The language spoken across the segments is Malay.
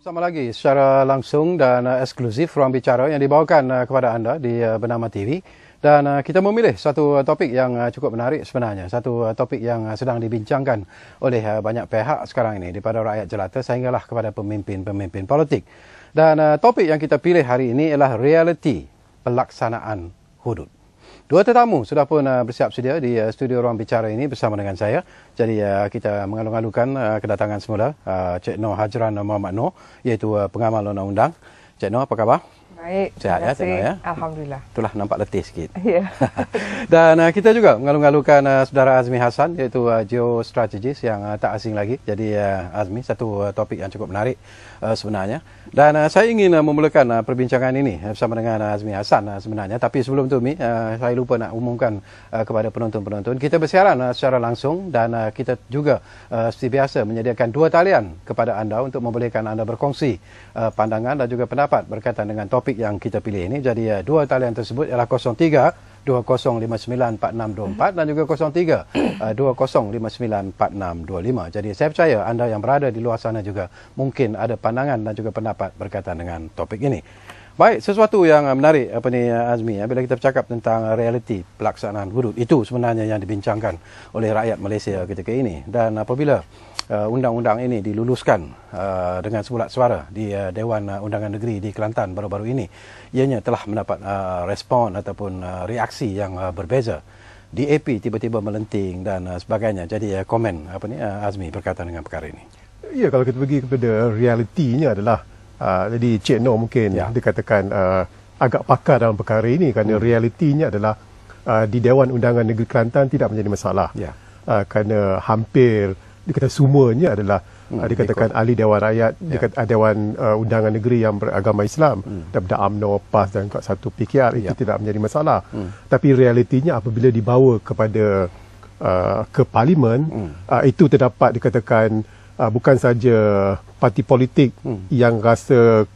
Sama lagi secara langsung dan uh, eksklusif ruang bicara yang dibawakan uh, kepada anda di uh, Bernama TV. Dan uh, kita memilih satu uh, topik yang uh, cukup menarik sebenarnya. Satu uh, topik yang uh, sedang dibincangkan oleh uh, banyak pihak sekarang ini. Daripada rakyat jelata sehinggalah kepada pemimpin-pemimpin politik. Dan uh, topik yang kita pilih hari ini ialah realiti pelaksanaan hudud dua tetamu sudah pun uh, bersiap sedia di uh, studio ruang bicara ini bersama dengan saya. Jadi uh, kita mengalu-alukan uh, kedatangan semula uh, Cik Noh Hajran Muhammad Noh iaitu uh, pengamal undang-undang. Cik Noh apa khabar? Baik. Sihat ya tengok ya. Alhamdulillah. Itulah nampak letih sikit. Ya. Dan uh, kita juga mengalu-alukan uh, saudara Azmi Hasan iaitu uh, geostrategis yang uh, tak asing lagi. Jadi uh, Azmi satu uh, topik yang cukup menarik uh, sebenarnya. Dan uh, saya ingin uh, memulakan uh, perbincangan ini uh, bersama dengan uh, Azmi Hasan uh, sebenarnya. Tapi sebelum tu, Mi, uh, saya lupa nak umumkan uh, kepada penonton-penonton. Kita bersiaran uh, secara langsung dan uh, kita juga uh, seperti biasa menyediakan dua talian kepada anda untuk membolehkan anda berkongsi uh, pandangan dan juga pendapat berkaitan dengan topik topik yang kita pilih ini. Jadi uh, dua talian tersebut ialah 03 2059-4624 dan juga 03 uh, 2059-4625. Jadi saya percaya anda yang berada di luar sana juga mungkin ada pandangan dan juga pendapat berkaitan dengan topik ini. Baik, sesuatu yang eh, menarik apa ni eh, Azmi ya, bila kita bercakap tentang realiti pelaksanaan wudud itu sebenarnya yang dibincangkan oleh rakyat Malaysia ketika ini dan apabila Uh, undang-undang ini diluluskan uh, dengan sebulat suara di uh, Dewan uh, Undangan Negeri di Kelantan baru-baru ini ianya telah mendapat uh, respon ataupun uh, reaksi yang uh, berbeza DAP tiba-tiba melenting dan uh, sebagainya jadi uh, komen apa ni uh, Azmi berkaitan dengan perkara ini ya kalau kita pergi kepada realitinya adalah uh, jadi Cik Noh mungkin ya. dikatakan uh, agak pakar dalam perkara ini kerana hmm. realitinya adalah uh, di Dewan Undangan Negeri Kelantan tidak menjadi masalah ya. uh, kerana hampir dia semuanya adalah hmm, ah, dikatakan ahli dewan rakyat yeah. Ya. dekat dewan uh, undangan negeri yang beragama Islam hmm. daripada UMNO, PAS dan kat satu PKR yeah. itu ya. tidak menjadi masalah hmm. tapi realitinya apabila dibawa kepada uh, ke parlimen hmm. uh, itu terdapat dikatakan uh, bukan saja parti politik hmm. yang rasa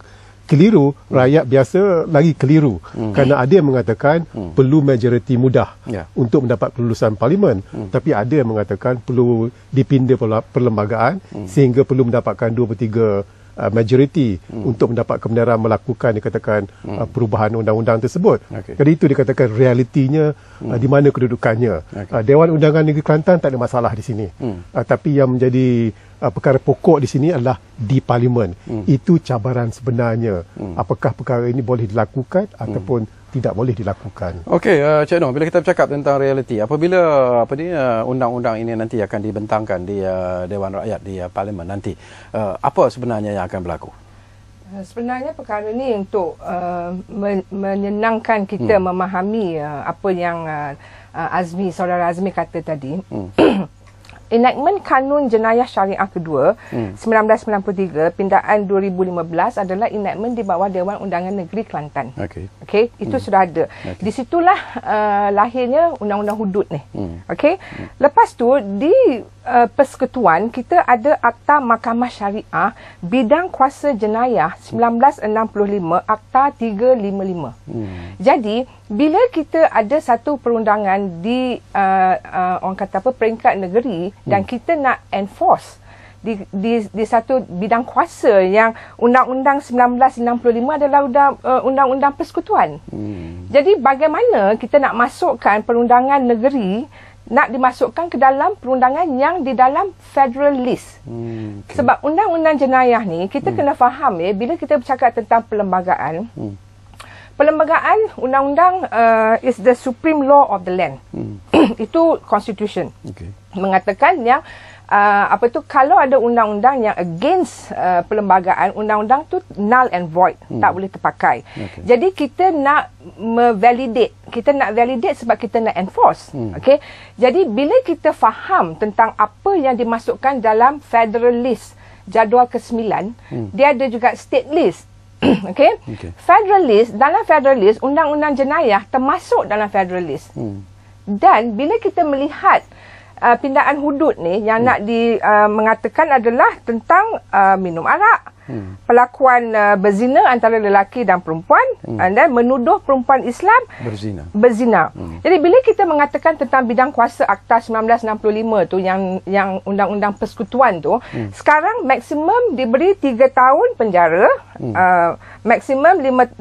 keliru hmm. rakyat biasa lagi keliru hmm. kerana ada yang mengatakan hmm. perlu majoriti mudah yeah. untuk mendapat kelulusan parlimen hmm. tapi ada yang mengatakan perlu dipindah perlembagaan hmm. sehingga perlu mendapatkan dua per tiga Uh, majoriti hmm. untuk mendapat kebenaran melakukan dikatakan hmm. Uh, perubahan undang-undang tersebut. Okay. Jadi itu dikatakan realitinya uh, hmm. di mana kedudukannya. Okay. Dewan Undangan Negeri Kelantan tak ada masalah di sini. Hmm. tapi yang menjadi perkara pokok di sini adalah di parlimen. Hmm. Itu cabaran sebenarnya. Hmm. Apakah perkara ini boleh dilakukan hmm. ataupun hmm tidak boleh dilakukan. Okey, uh, Cik Nong, bila kita bercakap tentang realiti, apabila apa ni uh, undang-undang ini nanti akan dibentangkan di uh, Dewan Rakyat di uh, Parlimen nanti, uh, apa sebenarnya yang akan berlaku? Sebenarnya perkara ini untuk uh, menyenangkan kita hmm. memahami uh, apa yang uh, Azmi, saudara Azmi kata tadi. Hmm. enactment kanun jenayah syariah kedua hmm. 1993 pindaan 2015 adalah enactment di bawah Dewan Undangan Negeri Kelantan. Okey. Okey, itu hmm. sudah ada. Okay. Di situlah uh, lahirnya undang-undang hudud ni. Hmm. Okey. Hmm. Lepas tu di uh, persekutuan kita ada Akta Mahkamah Syariah Bidang Kuasa Jenayah 1965 Akta 355. Hmm. Jadi bila kita ada satu perundangan di uh, uh, orang kata apa peringkat negeri dan hmm. kita nak enforce di, di, di satu bidang kuasa yang Undang-Undang 1965 adalah eh, Undang-Undang Persekutuan. Hmm. Jadi bagaimana kita nak masukkan perundangan negeri nak dimasukkan ke dalam perundangan yang di dalam federal list. Hmm, okay. Sebab Undang-Undang Jenayah ni kita hmm. kena faham ya bila kita bercakap tentang perlembagaan. Hmm. Perlembagaan Undang-Undang uh, is the supreme law of the land. Hmm. itu constitution okay. mengatakan yang uh, apa tu kalau ada undang-undang yang against uh, perlembagaan undang-undang tu null and void hmm. tak boleh terpakai okay. jadi kita nak validate kita nak validate sebab kita nak enforce hmm. okey jadi bila kita faham tentang apa yang dimasukkan dalam federal list jadual ke-9 hmm. dia ada juga state list Okay. okay. Federalist, dalam federalist, undang-undang jenayah termasuk dalam federalist. Hmm. Dan bila kita melihat uh, pindaan hudud ni yang hmm. nak di uh, mengatakan adalah tentang uh, minum arak, hmm. pelakuan uh, berzina antara lelaki dan perempuan hmm. dan menuduh perempuan Islam berzina. Berzina. Hmm. Jadi bila kita mengatakan tentang bidang kuasa Akta 1965 tu yang yang undang-undang persekutuan tu, hmm. sekarang maksimum diberi 3 tahun penjara, hmm. uh, maksimum 5 5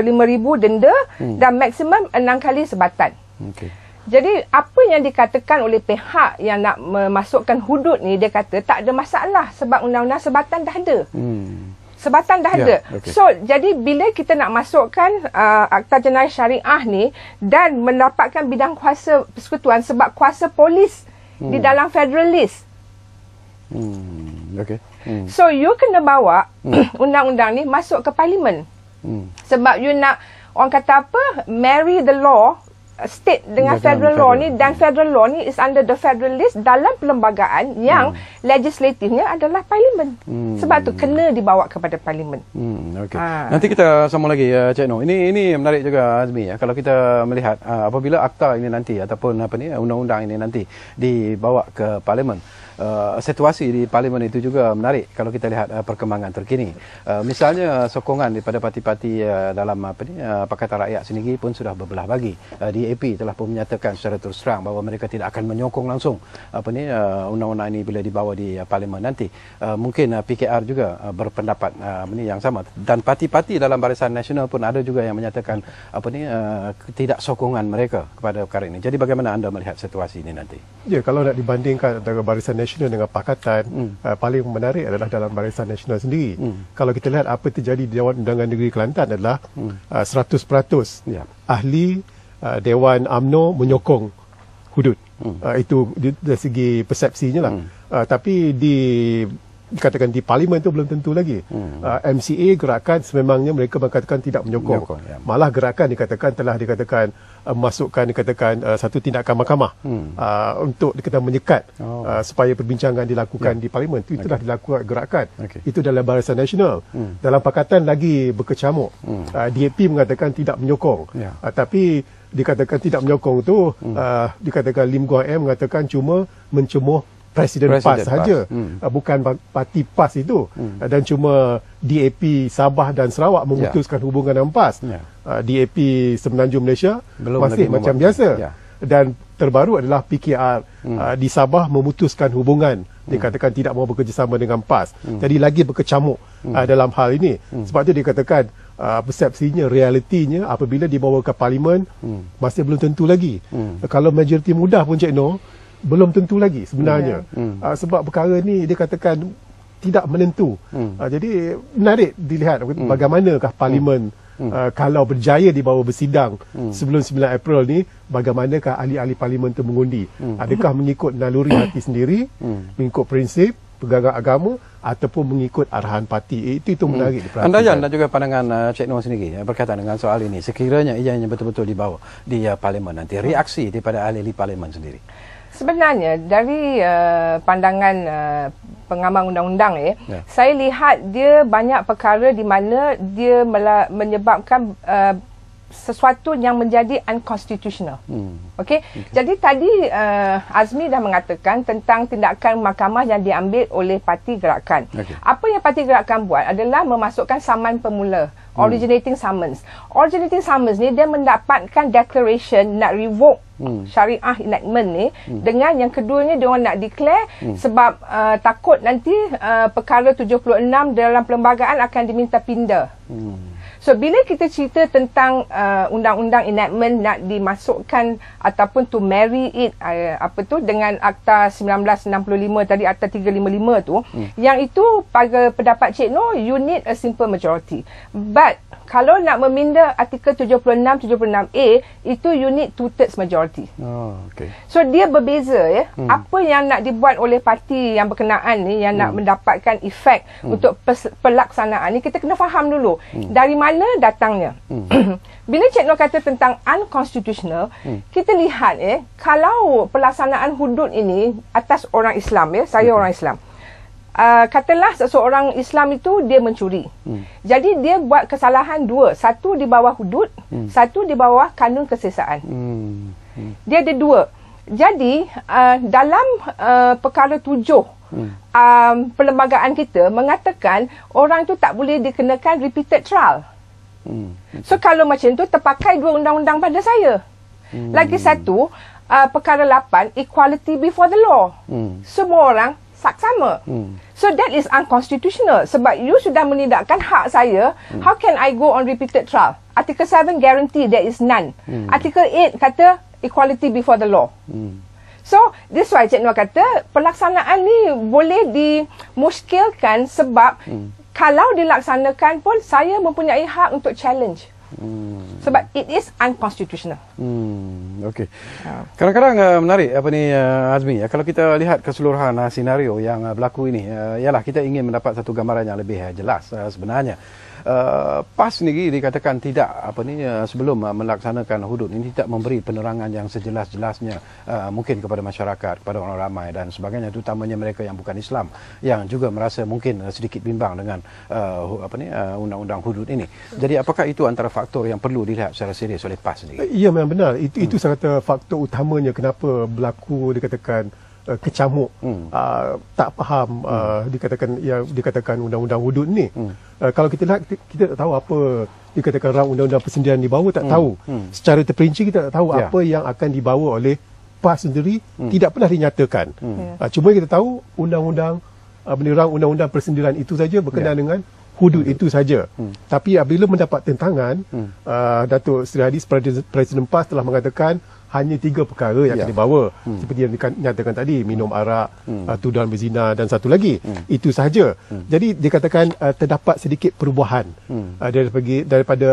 5000 denda hmm. dan maksimum 6 kali sebatan. Okey. Jadi apa yang dikatakan oleh pihak yang nak memasukkan hudud ni dia kata tak ada masalah sebab undang-undang sebatan dah ada. Hmm. Sebatan dah yeah, ada. Okay. So jadi bila kita nak masukkan uh, akta jenayah syariah ni dan mendapatkan bidang kuasa persekutuan sebab kuasa polis hmm. di dalam federalist. Hmm. Okay. Hmm. So you kena bawa hmm. undang-undang ni masuk ke parlimen. Hmm. Sebab you nak orang kata apa marry the law state dengan ya, federal, federal law ni dan federal law ni is under the federal list dalam perlembagaan yang hmm. legislatifnya adalah parlimen. Hmm. Sebab tu kena dibawa kepada parlimen. Hmm, okay. ha. Nanti kita sama lagi ya Cik Noh. Ini ini menarik juga Azmi ya. Kalau kita melihat ah, apabila akta ini nanti ataupun apa ni undang-undang ini nanti dibawa ke parlimen. Eh, situasi di parlimen itu juga menarik kalau kita lihat uh, perkembangan terkini. Uh, misalnya sokongan daripada parti-parti uh, dalam apa ni uh, Pakatan Rakyat sendiri pun sudah berbelah bagi. Uh, DAP telah pun menyatakan secara terus terang bahawa mereka tidak akan menyokong langsung apa ni uh, undang-undang ini bila dibawa di uh, parlimen nanti. Uh, mungkin uh, PKR juga uh, berpendapat uh, ini yang sama dan parti-parti dalam Barisan Nasional pun ada juga yang menyatakan apa ni uh, tidak sokongan mereka kepada perkara ini. Jadi bagaimana anda melihat situasi ini nanti? Ya, kalau nak dibandingkan antara Barisan Nasional nasional dengan pakatan hmm. uh, paling menarik adalah dalam barisan nasional sendiri. Hmm. Kalau kita lihat apa terjadi di Dewan Undangan Negeri Kelantan adalah hmm. uh, 100% ya. ahli uh, Dewan AMNO menyokong hudud. Hmm. Uh, itu di, dari segi persepsinya lah. Hmm. Uh, tapi di dikatakan di parlimen itu belum tentu lagi. Hmm. Uh, MCA gerakan sememangnya mereka mengatakan tidak menyokong. menyokong ya. Malah gerakan dikatakan telah dikatakan uh, memasukkan katakan uh, satu tindakan mahkamah hmm. uh, untuk kita menyekat oh. uh, supaya perbincangan dilakukan yeah. di parlimen itu telah dilakukan gerakan okay. itu dalam barisan nasional hmm. dalam pakatan lagi berkecamuk hmm. uh, DAP mengatakan tidak menyokong yeah. uh, tapi dikatakan tidak menyokong tu hmm. uh, dikatakan Lim Guan Eng mengatakan cuma mencemuh Presiden PAS saja hmm. Ah, bukan parti PAS itu hmm. Ah, dan cuma DAP Sabah dan Sarawak ya. memutuskan ya. hubungan dengan PAS ya. Ah, DAP Semenanjung Malaysia Belum masih macam membuat. biasa ya. dan terbaru adalah PKR hmm. di Sabah memutuskan hubungan dikatakan hmm. tidak mau bekerjasama dengan PAS hmm. jadi lagi berkecamuk hmm. dalam hal ini hmm. sebab itu dikatakan Uh, persepsinya, realitinya apabila dibawa ke parlimen hmm. masih belum tentu lagi hmm. kalau majoriti mudah pun Cik Noh belum tentu lagi sebenarnya ya, ya. hmm. Hmm. Uh, sebab perkara ni dia katakan tidak menentu hmm. Ah, jadi menarik dilihat hmm. bagaimanakah parlimen hmm. Uh, kalau berjaya dibawa bersidang hmm. sebelum 9 April ni bagaimanakah ahli-ahli parlimen itu mengundi hmm. adakah mengikut naluri hati sendiri hmm. mengikut prinsip pegangan agama ataupun mengikut arahan parti eh, itu itu menarik hmm. anda Andajan dan juga pandangan uh, Cik Noor sendiri ya, berkaitan dengan soal ini sekiranya ia yang betul-betul dibawa di uh, parlimen nanti reaksi daripada ahli-ahli parlimen sendiri Sebenarnya dari uh, pandangan uh, pengamal undang-undang eh, ya. saya lihat dia banyak perkara di mana dia menyebabkan uh, sesuatu yang menjadi unconstitutional. Hmm. Okey. Okay. Jadi tadi uh, Azmi dah mengatakan tentang tindakan mahkamah yang diambil oleh parti gerakan. Okay. Apa yang parti gerakan buat adalah memasukkan saman pemula hmm. originating summons. Originating summons ni dia mendapatkan declaration nak revoke hmm. syariah enactment ni hmm. dengan yang keduanya dia nak declare hmm. sebab uh, takut nanti uh, perkara 76 dalam perlembagaan akan diminta pindah. Hmm. So bila kita cerita tentang uh, undang-undang enactment nak dimasukkan ataupun to marry it uh, apa tu dengan akta 1965 tadi akta 355 tu hmm. yang itu pada pendapat Cik Noh you need a simple majority. But kalau nak meminda artikel 76 76A itu you need two thirds majority. Oh, ah, okay. So dia berbeza ya. Hmm. Apa yang nak dibuat oleh parti yang berkenaan ni yang hmm. nak mendapatkan efek hmm. untuk pelaksanaan ni kita kena faham dulu. Hmm. Dari mana datangnya? Hmm. Bila Cik Nur kata tentang unconstitutional, hmm. kita lihat ya kalau pelaksanaan hudud ini atas orang Islam ya, saya hmm. orang Islam. Uh, katalah seseorang Islam itu dia mencuri. Hmm. Jadi dia buat kesalahan dua. Satu di bawah hudud, hmm. satu di bawah kanun kesesaan. Hmm. Hmm. Dia ada dua. Jadi uh, dalam uh, perkara tujuh, hmm. um, perlembagaan kita mengatakan orang itu tak boleh dikenakan repeated trial. Hmm. So kalau macam itu terpakai dua undang-undang pada saya. Hmm. Lagi satu, uh, perkara lapan, equality before the law. Hmm. Semua orang saksama. Hmm. So that is unconstitutional sebab you sudah menindakkan hak saya. Hmm. How can I go on repeated trial? Article 7 guarantee there is none. Hmm. Article 8 kata equality before the law. Hmm. So this why Cik Nur kata pelaksanaan ni boleh dimuskilkan sebab hmm. kalau dilaksanakan pun saya mempunyai hak untuk challenge. Hmm. Hmm. Sebab it is unconstitutional. Hmm. Okey. Ha. Kadang-kadang uh, menarik apa ni uh, Azmi ya. Kalau kita lihat keseluruhan uh, senario yang uh, berlaku ini, uh, ialah kita ingin mendapat satu gambaran yang lebih uh, jelas uh, sebenarnya. Eh, PAS sendiri dikatakan tidak apa ni eh, sebelum eh, melaksanakan hudud ini tidak memberi penerangan yang sejelas-jelasnya mungkin kepada masyarakat, kepada orang ramai dan sebagainya terutamanya mereka yang bukan Islam yang juga merasa mungkin sedikit bimbang dengan apa ni undang-undang hudud ini. Jadi apakah itu antara faktor yang perlu dilihat secara serius oleh PAS sendiri? Ya memang benar itu, hmm. itu saya faktor utamanya kenapa berlaku dikatakan Uh, kecamuk hmm. uh, tak faham uh, hmm. dikatakan yang dikatakan undang-undang wudud ni hmm. uh, kalau kita lihat kita tak tahu apa dikatakan rang undang-undang persendirian dibawa tak hmm. tahu hmm. secara terperinci kita tak tahu yeah. apa yang akan dibawa oleh PAS sendiri hmm. tidak pernah dinyatakan hmm. yeah. uh, cuma kita tahu undang-undang uh, benderang undang-undang persendirian itu saja berkenaan yeah. dengan hudud itu saja. Hmm. Tapi apabila mendapat tentangan, hmm. uh, Datuk Sri Hadi Presiden PAS telah mengatakan hanya tiga perkara yang yeah. kena hmm. seperti yang dinyatakan tadi minum arak hmm. uh, tuduhan berzina dan satu lagi hmm. itu sahaja hmm. jadi dikatakan uh, terdapat sedikit perubahan hmm. uh, daripada daripada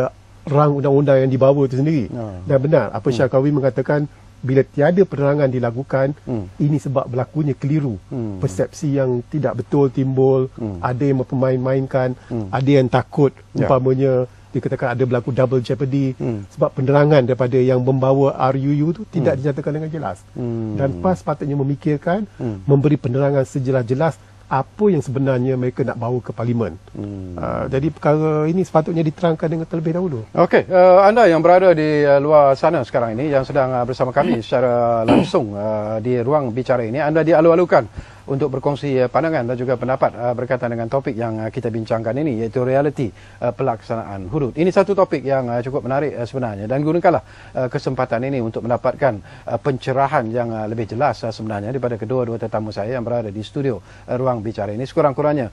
rang undang-undang yang dibawa itu sendiri hmm. dan benar apa hmm. Syakawi mengatakan bila tiada penerangan dilakukan hmm. ini sebab berlakunya keliru hmm. persepsi yang tidak betul timbul hmm. ada yang mempermain-mainkan hmm. ada yang takut yeah. umpamanya dikatakan ada berlaku double jeopardy hmm. sebab penerangan daripada yang membawa RUU tu tidak hmm. dinyatakan dengan jelas. Hmm. Dan PAS patutnya memikirkan hmm. memberi penerangan sejelas-jelas apa yang sebenarnya mereka nak bawa ke parlimen. Hmm. Uh, jadi perkara ini sepatutnya diterangkan dengan terlebih dahulu. Okey, uh, anda yang berada di uh, luar sana sekarang ini yang sedang uh, bersama kami secara langsung uh, di ruang bicara ini anda dialu-alukan untuk berkongsi eh, pandangan dan juga pendapat eh, berkaitan dengan topik yang eh, kita bincangkan ini iaitu realiti pelaksanaan hudud. Ini satu topik yang cukup menarik sebenarnya dan gunakanlah kesempatan ini untuk mendapatkan pencerahan yang lebih jelas sebenarnya daripada kedua-dua tetamu saya yang berada di studio ruang bicara ini sekurang-kurangnya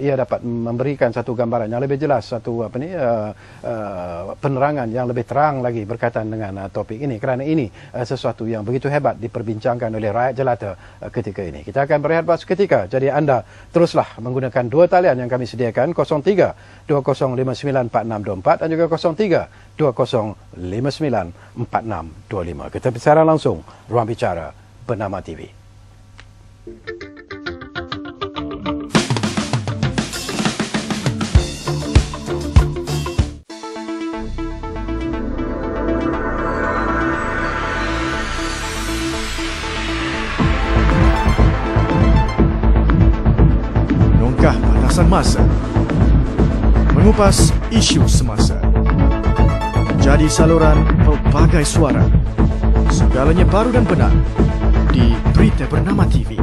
ia dapat memberikan satu gambaran yang lebih jelas satu apa ni penerangan yang lebih terang lagi berkaitan dengan topik ini kerana ini sesuatu yang begitu hebat diperbincangkan oleh rakyat jelata ketika ini. Kita akan berhati- Airbus ketika. Jadi anda teruslah menggunakan dua talian yang kami sediakan 03-2059-4624 dan juga 03-2059-4625. Kita bicara langsung, Ruang Bicara Bernama TV. Thank you. kecemasan masa Mengupas isu semasa Jadi saluran pelbagai suara Segalanya baru dan benar Di Berita Bernama TV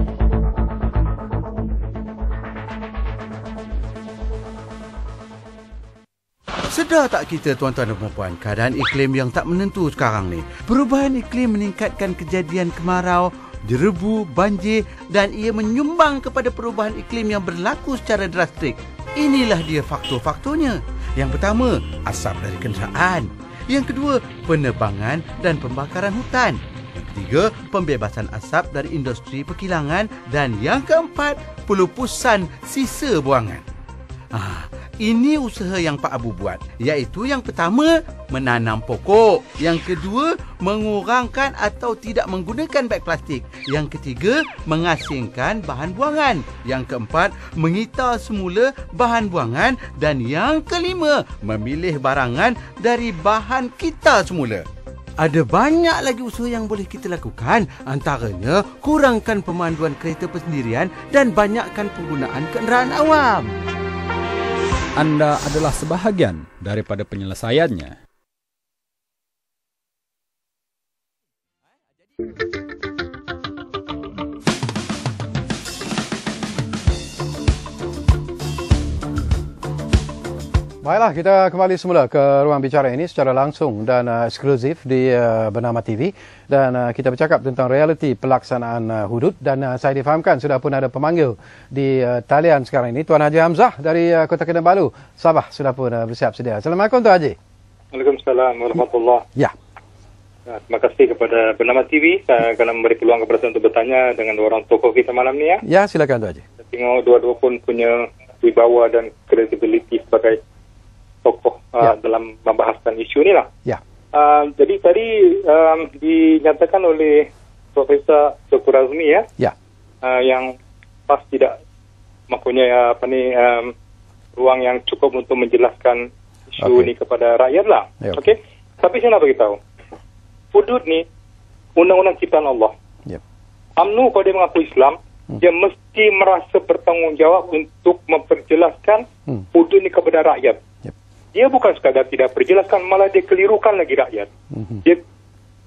Sedar tak kita tuan-tuan dan perempuan keadaan iklim yang tak menentu sekarang ni? Perubahan iklim meningkatkan kejadian kemarau, direbu, banjir dan ia menyumbang kepada perubahan iklim yang berlaku secara drastik. Inilah dia faktor-faktornya. Yang pertama, asap dari kenderaan. Yang kedua, penebangan dan pembakaran hutan. Yang ketiga, pembebasan asap dari industri perkilangan. Dan yang keempat, pelupusan sisa buangan. Ah, ini usaha yang Pak Abu buat. Iaitu yang pertama, menanam pokok. Yang kedua, mengurangkan atau tidak menggunakan beg plastik. Yang ketiga, mengasingkan bahan buangan. Yang keempat, mengitar semula bahan buangan. Dan yang kelima, memilih barangan dari bahan kita semula. Ada banyak lagi usaha yang boleh kita lakukan antaranya kurangkan pemanduan kereta persendirian dan banyakkan penggunaan kenderaan awam. Anda adalah sebahagian daripada penyelesaiannya. Thank you. Baiklah, kita kembali semula ke ruang bicara ini secara langsung dan uh, eksklusif di uh, Bernama TV. Dan uh, kita bercakap tentang realiti pelaksanaan uh, hudud. Dan uh, saya difahamkan sudah pun ada pemanggil di uh, talian sekarang ini. Tuan Haji Hamzah dari uh, Kota Kinabalu, Sabah, sudah pun uh, bersiap sedia. Assalamualaikum Tuan Haji. Waalaikumsalam warahmatullahi ya. ya. terima kasih kepada Bernama TV kerana memberi peluang kepada saya untuk bertanya dengan orang tokoh kita malam ni ya. Ya, silakan Tuan Haji. Saya tengok dua-dua pun punya dibawa dan kredibiliti sebagai tokoh uh, yeah. dalam membahaskan isu ini lah. Yeah. Uh, jadi tadi um, dinyatakan oleh Profesor Dr. Azmi ya, ya, uh, yang pas tidak mempunyai uh, apa nih um, ruang yang cukup untuk menjelaskan isu okay. ini kepada rakyat lah. Yeah, okay. okay? tapi saya nak beritahu, hudud ni undang-undang ciptaan Allah. Yeah. Amnu kalau dia mengaku Islam, hmm. dia mesti merasa bertanggungjawab untuk memperjelaskan hmm. hudud ini kepada rakyat dia bukan sekadar tidak perjelaskan, malah dia kelirukan lagi rakyat. Mm-hmm. Dia,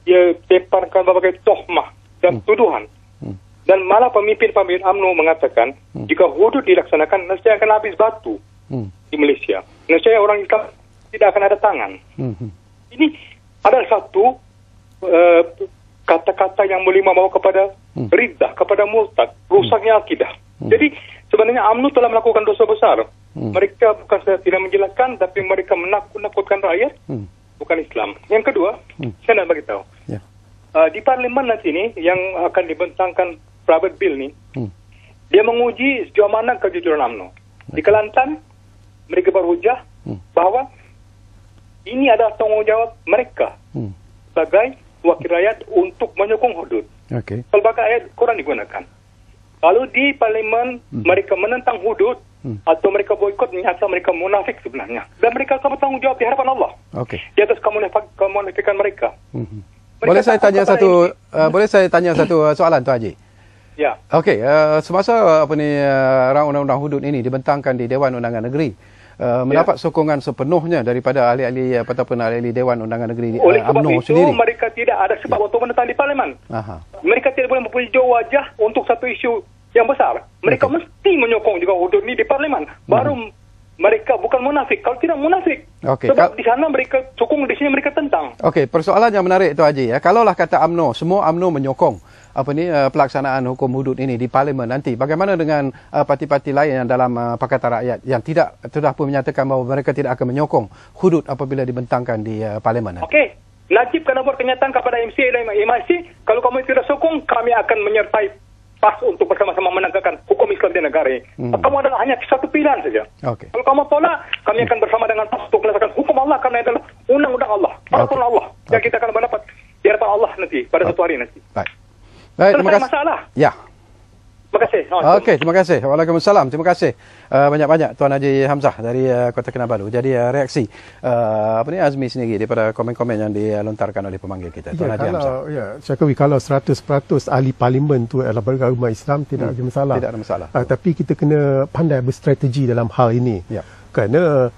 dia teparkan berbagai tohmah dan mm-hmm. tuduhan. Mm-hmm. Dan malah pemimpin-pemimpin UMNO mengatakan, mm-hmm. jika hudud dilaksanakan, nanti akan habis batu mm-hmm. di Malaysia. Nanti orang Islam tidak akan ada tangan. Mm-hmm. Ini adalah satu uh, kata-kata yang boleh membawa kepada mm-hmm. ridah, kepada murtad, rusaknya mhm. akidah. Mm-hmm. Jadi sebenarnya AMNU telah melakukan dosa besar hmm. mereka bukan saya tidak menjelaskan tapi mereka menakut-nakutkan rakyat hmm. bukan Islam yang kedua hmm. saya nak bagi tahu yeah. uh, di parlimen nanti ini yang akan dibentangkan private bill ni hmm. dia menguji sejauh mana kejujuran UMNO di ya. Kelantan mereka berhujah hmm. bahawa ini adalah tanggungjawab mereka hmm. sebagai wakil rakyat untuk menyokong hudud. Okay. Pelbagai ayat kurang digunakan. Lalu di parlimen hmm. mereka menentang hudud hmm. atau mereka boikot ni atau mereka munafik sebenarnya. Dan mereka akan bertanggung jawab di hadapan Allah. Okey. Di atas kemunafikan mereka. Hmm. hmm. mereka boleh, saya satu, uh, boleh saya tanya satu boleh saya tanya satu soalan tu Haji? Ya. Okey, uh, semasa eh, apa ni uh, undang-undang hudud ini dibentangkan di Dewan Undangan Negeri, Uh, mendapat ya. sokongan sepenuhnya daripada ahli-ahli ataupun ahli-ahli Dewan Undangan Negeri ini. Oleh sebab uh, itu, sendiri. mereka tidak ada sebab ya. untuk menentang di Parlimen. Aha. Mereka tidak boleh mempunyai wajah untuk satu isu yang besar. Mereka okay. mesti menyokong juga hudud ini di parlimen. Baru hmm. mereka bukan munafik. Kalau tidak munafik. Okay. Sebab Ka- di sana mereka sokong, di sini mereka tentang. Okey, persoalan yang menarik itu Haji. Ya. Kalau lah kata UMNO, semua UMNO menyokong apa ni uh, pelaksanaan hukum hudud ini di parlimen nanti bagaimana dengan uh, parti-parti lain yang dalam uh, pakatan rakyat yang tidak sudah pun menyatakan bahawa mereka tidak akan menyokong hudud apabila dibentangkan di uh, parlimen okey Najib kena buat kenyataan kepada MCA dan MIC kalau kamu tidak sokong kami akan menyertai pas untuk bersama-sama menegakkan hukum Islam di negara ini. Hmm. Kamu adalah hanya satu pilihan saja. Okay. Kalau kamu tolak, kami akan bersama dengan pas untuk melaksanakan hukum Allah karena adalah undang-undang Allah. Peraturan okay. Allah yang kita akan mendapat di Allah nanti pada okay. satu hari nanti. Baik. Baik, terima kasih. Masalah. Ya. Terima kasih. Okey, terima kasih. Waalaikumsalam. Terima kasih uh, banyak-banyak uh, Tuan Haji Hamzah dari uh, Kota Kinabalu. Jadi uh, reaksi uh, apa ni Azmi sendiri daripada komen-komen yang dilontarkan oleh pemanggil kita Tuan ya, Haji kalau, Hamzah. Ya, kalau ya, kalau 100% ahli parlimen tu adalah beragama Islam tidak hmm. ada masalah. Tidak ada masalah. Uh, tapi kita kena pandai berstrategi dalam hal ini. Ya. Kerana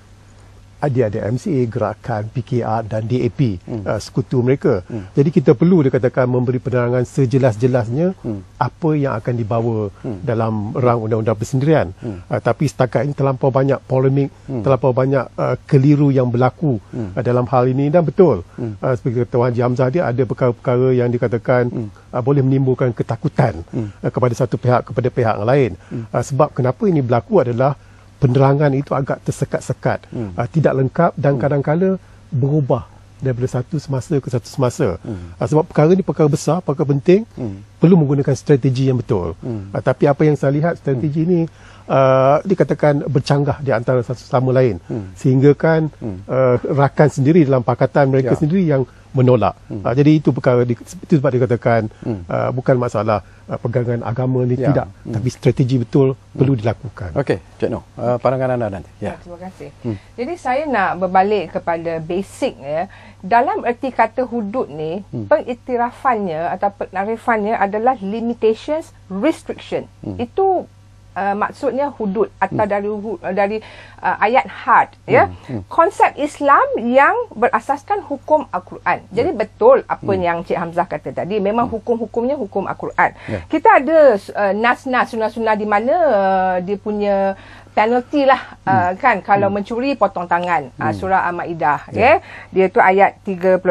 ada ada MCA, gerakan PKR dan DAP, hmm. uh, sekutu mereka. Hmm. Jadi kita perlu dia katakan memberi penerangan sejelas-jelasnya hmm. apa yang akan dibawa hmm. dalam rang undang-undang persendirian. Hmm. Uh, tapi setakat ini terlampau banyak polemik, hmm. terlampau banyak uh, keliru yang berlaku hmm. uh, dalam hal ini dan betul. Hmm. Uh, seperti kata Wan Haji Hamzah dia ada perkara-perkara yang dikatakan hmm. uh, boleh menimbulkan ketakutan hmm. uh, kepada satu pihak kepada pihak yang lain. Hmm. Uh, sebab kenapa ini berlaku adalah penerangan itu agak tersekat-sekat, hmm. uh, tidak lengkap dan hmm. kadang-kala berubah daripada satu semasa ke satu semasa. Hmm. Uh, sebab perkara ini perkara besar, perkara penting, hmm. perlu menggunakan strategi yang betul. Hmm. Uh, tapi apa yang saya lihat, strategi ini hmm. uh, dikatakan bercanggah di antara satu sama lain. Hmm. Sehinggakan hmm. Uh, rakan sendiri dalam pakatan mereka ya. sendiri yang menolak. Hmm. Uh, jadi itu perkara di, itu sebab dikatakan hmm. uh, bukan masalah uh, pegangan agama ni ya. tidak hmm. tapi strategi betul hmm. perlu dilakukan. Okey, Cik Noh, uh, pandangan anda nanti. Ya. ya. Terima kasih. Hmm. Jadi saya nak berbalik kepada basic ya. Dalam erti kata hudud ni, hmm. pengiktirafannya atau penarifannya adalah limitations, restriction. Hmm. Itu Uh, maksudnya hudud atau hmm. dari uh, dari uh, ayat had ya hmm, hmm. konsep Islam yang berasaskan hukum al-Quran. Jadi ya. betul apa hmm. yang Cik Hamzah kata tadi memang hmm. hukum-hukumnya hukum al-Quran. Yeah. Kita ada uh, nas-nas sunnah-sunnah di mana uh, dia punya penalty lah hmm. uh, kan kalau hmm. mencuri potong tangan ah, hmm. uh, surah al-maidah ya yeah. dia tu ayat 38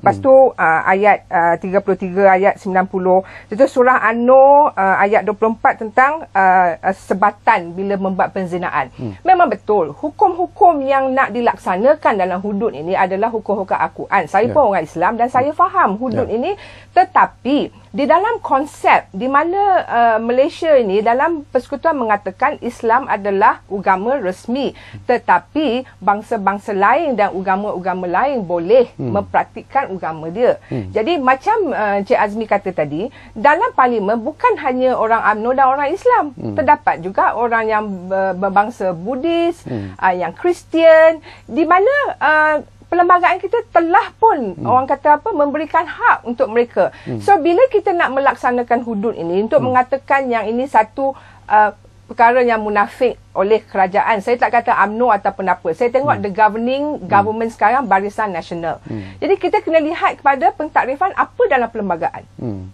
lepas hmm. tu uh, ayat uh, 33 ayat 90 Itu surah an-nur uh, ayat 24 tentang uh, uh, sebatan bila membuat penzinaan hmm. memang betul hukum-hukum yang nak dilaksanakan dalam hudud ini adalah hukum-hukum akuan saya yeah. pun orang Islam dan saya ya. faham hudud yeah. ini tetapi di dalam konsep di mana uh, Malaysia ini dalam persekutuan mengatakan Islam adalah agama resmi tetapi bangsa-bangsa lain dan agama-agama lain boleh hmm. mempraktikkan agama dia. Hmm. Jadi macam uh, Cik Azmi kata tadi, dalam parlimen bukan hanya orang UMNO dan orang Islam, hmm. terdapat juga orang yang uh, berbangsa Buddhis, hmm. uh, yang Kristian di mana uh, perlembagaan kita telah pun hmm. orang kata apa memberikan hak untuk mereka. Hmm. So bila kita nak melaksanakan hudud ini untuk hmm. mengatakan yang ini satu uh, perkara yang munafik oleh kerajaan. Saya tak kata UMNO atau apa. Saya tengok hmm. the governing hmm. government hmm. sekarang Barisan Nasional. Hmm. Jadi kita kena lihat kepada pentadbiran apa dalam perlembagaan. Hmm.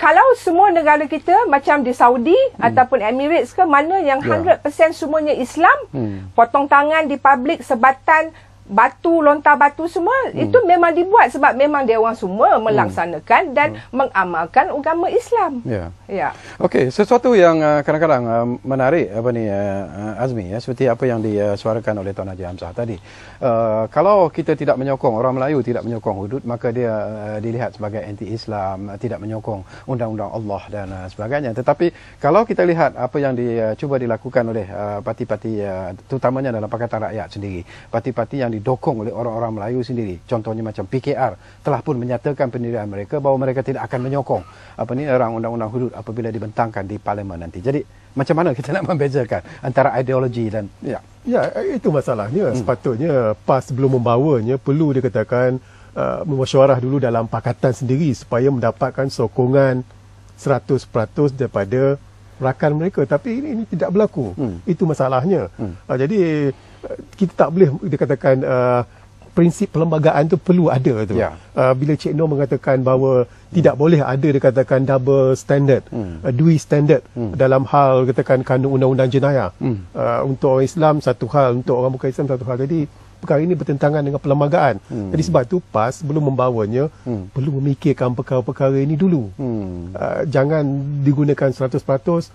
Kalau semua negara kita macam di Saudi hmm. ataupun Emirates ke mana yang 100% ya. semuanya Islam, hmm. potong tangan di publik sebatan batu lontar batu semua hmm. itu memang dibuat sebab memang dia orang semua hmm. melaksanakan hmm. dan hmm. mengamalkan agama Islam. Ya. Yeah. Ya. Yeah. Okey, sesuatu yang uh, kadang-kadang uh, menarik apa ni uh, uh, Azmi ya seperti apa yang disuarakan oleh Tuan Haji Hamzah tadi. Uh, kalau kita tidak menyokong orang Melayu tidak menyokong hudud maka dia uh, dilihat sebagai anti-Islam, tidak menyokong undang-undang Allah dan uh, sebagainya. Tetapi kalau kita lihat apa yang dicuba uh, dilakukan oleh uh, parti-parti uh, terutamanya dalam Pakatan Rakyat sendiri, parti-parti yang didokong oleh orang-orang Melayu sendiri. Contohnya macam PKR telah pun menyatakan pendirian mereka bahawa mereka tidak akan menyokong apa ni orang undang-undang hudud apabila dibentangkan di parlimen nanti. Jadi macam mana kita nak membezakan antara ideologi dan ya. Ya, itu masalahnya. Hmm. Sepatutnya PAS belum membawanya perlu dikatakan uh, memusyawarah dulu dalam pakatan sendiri supaya mendapatkan sokongan 100% daripada rakan mereka tapi ini, ini tidak berlaku. Hmm. Itu masalahnya. Hmm. Uh, jadi kita tak boleh dikatakan uh, prinsip perlembagaan tu perlu ada tu. Yeah. Uh, bila Cik Noor mengatakan bahawa tidak boleh ada dikatakan double standard, mm. uh, dui standard mm. dalam hal katakan kanun undang-undang jenayah. Mm. Uh, untuk orang Islam satu hal, untuk orang bukan Islam satu hal. Jadi perkara ini bertentangan dengan perlembagaan. Hmm. Jadi sebab itu PAS belum membawanya, hmm. perlu memikirkan perkara-perkara ini dulu. Hmm. Uh, jangan digunakan 100%.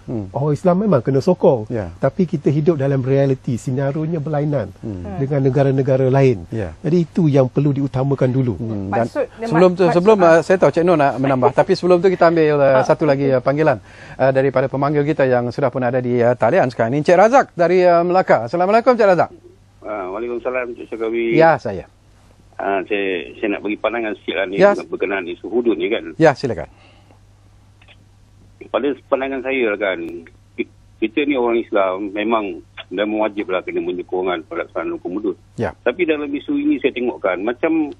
Hmm. Orang Islam memang kena sokong. Yeah. Tapi kita hidup dalam realiti, sinarunya berlainan hmm. Ya. dengan negara-negara lain. Yeah. Jadi itu yang perlu diutamakan dulu. Hmm. Dan sebelum tu, sebelum uh, saya tahu Cik Nur nak menambah, tapi sebelum tu kita ambil uh, satu lagi uh, panggilan uh, daripada pemanggil kita yang sudah pun ada di uh, talian sekarang ini. Cik Razak dari uh, Melaka. Assalamualaikum Cik Razak. Ha, Waalaikumsalam Encik Syakawi. Ya, saya. Uh, saya. saya nak bagi pandangan sikit lah ni ya. berkenaan isu hudud ni kan. Ya, silakan. Pada pandangan saya lah kan, kita ni orang Islam memang dan mewajiblah kena menyokongan pelaksanaan hukum hudud. Ya. Tapi dalam isu ini saya tengokkan macam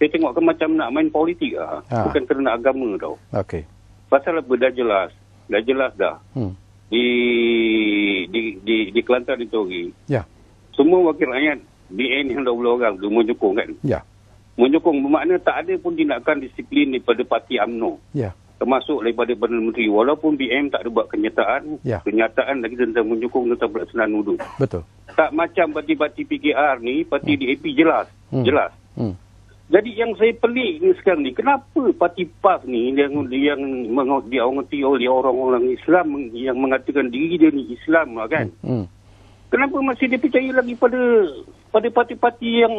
saya tengokkan macam nak main politik ah. Ha. Bukan kerana agama tau. Okey. Pasal apa dah jelas. Dah jelas dah. Hmm. Di di di, di Kelantan itu lagi. Ya semua wakil rakyat BN yang 20 orang tu menyokong kan? Ya. Menyokong bermakna tak ada pun tindakan disiplin daripada parti AMNO, Ya. Termasuk daripada Perdana Menteri. Walaupun BM tak ada buat kenyataan, ya. kenyataan lagi tentang menyokong tentang pelaksanaan wudhu. Betul. Tak macam parti-parti PKR ni, parti hmm. DAP jelas. Hmm. Jelas. Hmm. Jadi yang saya pelik ni sekarang ni, kenapa parti PAS ni yang, yang mengerti oleh orang-orang Islam yang mengatakan diri dia ni Islam lah kan? Hmm. Hmm kenapa masih dipercayai lagi pada pada parti-parti yang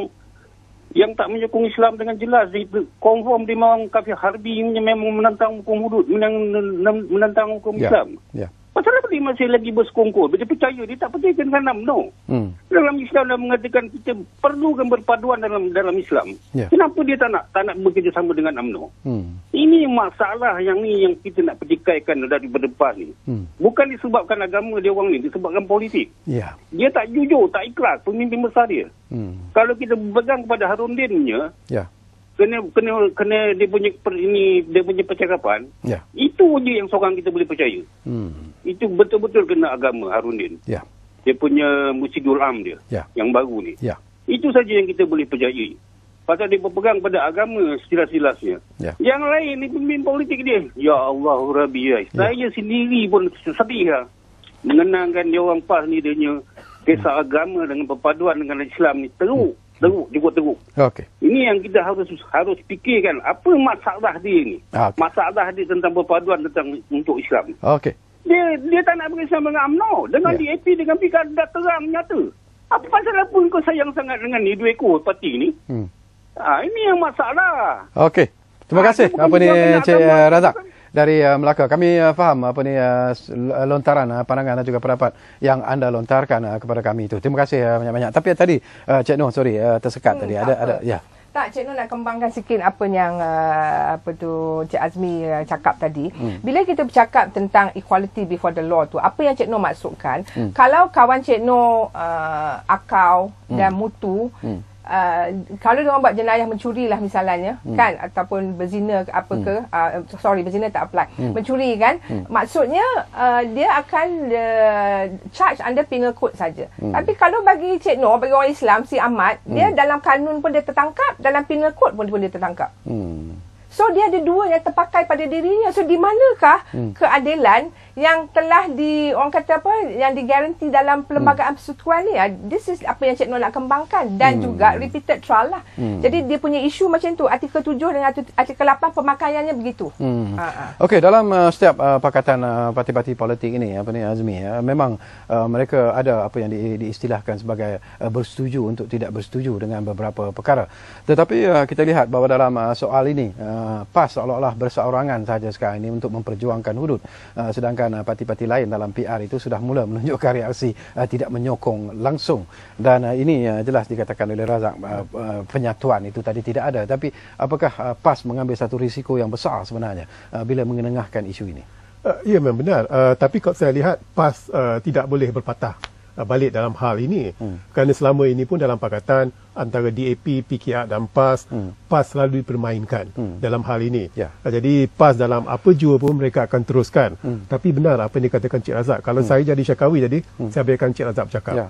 yang tak menyokong Islam dengan jelas itu confirm dia memang kafir harbi yang memang menentang hukum hudud menentang, hukum yeah. Islam. Yeah pasal apa dia masih lagi bersekongkol? Dia percaya dia tak percaya dengan enam. No. Hmm. Dalam Islam dia mengatakan kita perlukan berpaduan dalam dalam Islam. Yeah. Kenapa dia tak nak tak nak bekerjasama dengan UMNO? Hmm. Ini masalah yang ni yang kita nak pertikaikan dari berdepan ni. Hmm. Bukan disebabkan agama dia orang ni, disebabkan politik. Yeah. Dia tak jujur, tak ikhlas pemimpin besar dia. Hmm. Kalau kita berpegang kepada Harun Dinnya, yeah kena kena kena dia punya per, ini dia punya percakapan ya. itu je yang seorang kita boleh percaya hmm. itu betul-betul kena agama Harunin ya. dia punya musidul am dia ya. yang baru ni ya. itu saja yang kita boleh percaya pasal dia berpegang pada agama silas-silasnya ya. yang lain ni pemimpin politik dia ya Allah Rabbi ya. ya. saya sendiri pun sedih lah mengenangkan dia orang PAS ni dia punya kisah hmm. agama dengan perpaduan dengan Islam ni teruk hmm teruk cukup teruk. Okey. Ini yang kita harus harus fikirkan apa masalah dia ini? Okay. Masalah dia tentang perpaduan tentang untuk Islam. Okey. Dia dia tak nak berisam dengan UMNO, dengan yeah. DAP dengan PKR dah terang nyata. Apa pasal apa kau sayang sangat dengan ni dua ekor parti ni? Hmm. Ha, ini yang masalah. Okey. Terima ah, kasih. Ha, apa ni Encik eh, Razak? dari uh, Melaka. Kami uh, faham apa ni uh, lontaran uh, pandangan dan juga pendapat yang anda lontarkan uh, kepada kami itu. Terima kasih uh, banyak-banyak. Tapi uh, tadi uh, Cik Noh sorry uh, tersekat hmm, tadi. Ada apa. ada ya. Yeah. Tak, Cik Noh nak kembangkan sikit apa yang uh, apa tu Cik Azmi uh, cakap tadi. Hmm. Bila kita bercakap tentang equality before the law tu, apa yang Cik Noh maksudkan? Hmm. Kalau kawan Cik Noh uh, akau hmm. dan mutu hmm. Uh, kalau dia orang buat jenayah mencuri lah misalnya hmm. kan ataupun berzina apa ke hmm. uh, um, sorry berzina tak apply hmm. mencuri kan hmm. maksudnya uh, dia akan uh, charge under penal code saja hmm. tapi kalau bagi Cik Noor bagi orang Islam si Ahmad hmm. dia dalam kanun pun dia tertangkap dalam penal code pun, pun dia tertangkap hmm. so dia ada dua yang terpakai pada dirinya so di manakah hmm. keadilan yang telah di orang kata apa yang digaranti dalam hmm. perlembagaan persekutuan ni ah, this is apa yang Cik Nur nak kembangkan dan hmm. juga repeated trial lah hmm. jadi dia punya isu macam tu artikel 7 dan artikel 8 pemakaiannya begitu hmm. Ah, ah. Okey, dalam uh, setiap uh, pakatan uh, parti-parti politik ini apa ni uh, Azmi ya, memang uh, mereka ada apa yang di, diistilahkan sebagai uh, bersetuju untuk tidak bersetuju dengan beberapa perkara tetapi uh, kita lihat bahawa dalam uh, soal ini uh, PAS seolah-olah berseorangan saja sekarang ini untuk memperjuangkan hudud uh, sedangkan dan eh, parti-parti lain dalam PR itu sudah mula menunjukkan reaksi eh, tidak menyokong langsung dan eh, ini jelas dikatakan oleh Razak penyatuan itu tadi tidak ada tapi apakah PAS mengambil satu risiko yang besar sebenarnya bila mengenengahkan isu ini? Uh, ya memang benar tapi kalau saya lihat PAS tidak boleh berpatah Uh, balik dalam hal ini hmm. kerana selama ini pun dalam pakatan antara DAP, PKR dan PAS hmm. PAS selalu dipermainkan hmm. dalam hal ini yeah. Uh, jadi PAS dalam apa jua pun mereka akan teruskan hmm. tapi benar apa yang dikatakan Cik Razak kalau hmm. saya jadi Syakawi jadi hmm. saya biarkan Cik Razak bercakap yeah.